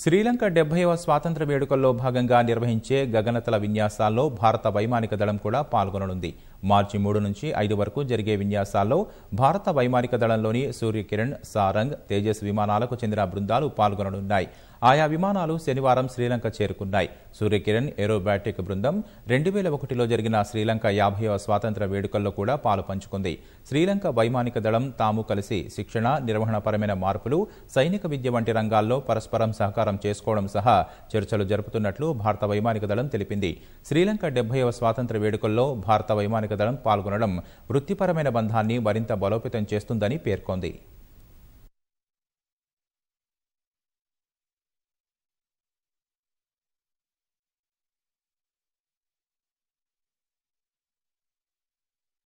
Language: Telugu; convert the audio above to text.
శ్రీలంక డెబ్బైవ స్వాతంత్ర వేడుకల్లో భాగంగా నిర్వహించే గగనతల విన్యాసాల్లో భారత వైమానిక దళం కూడా పాల్గొననుంది మార్చి మూడు నుంచి ఐదు వరకు జరిగే విన్యాసాల్లో భారత వైమానిక దళంలోని సూర్యకిరణ్ సారంగ్ తేజస్ విమానాలకు చెందిన బృందాలు పాల్గొననున్నాయి ఆయా విమానాలు శనివారం శ్రీలంక చేరుకున్నాయి సూర్యకిరణ్ ఏరోబాటిక్ బృందం రెండు వేల ఒకటిలో జరిగిన శ్రీలంక యాభైవ స్వాతంత్ర వేడుకల్లో కూడా పాలు పంచుకుంది శ్రీలంక వైమానిక దళం తాము కలిసి శిక్షణ నిర్వహణపరమైన మార్పులు సైనిక విద్య వంటి రంగాల్లో పరస్పరం సహకారం చేసుకోవడం సహా చర్చలు జరుపుతున్నట్లు భారత వైమానిక దళం తెలిపింది శ్రీలంక డెబ్బైవ స్వాతంత్ర వేడుకల్లో భారత వైమానిక దళం పాల్గొనడం వృత్తిపరమైన బంధాన్ని మరింత బలోపేతం చేస్తుందని పేర్కొంది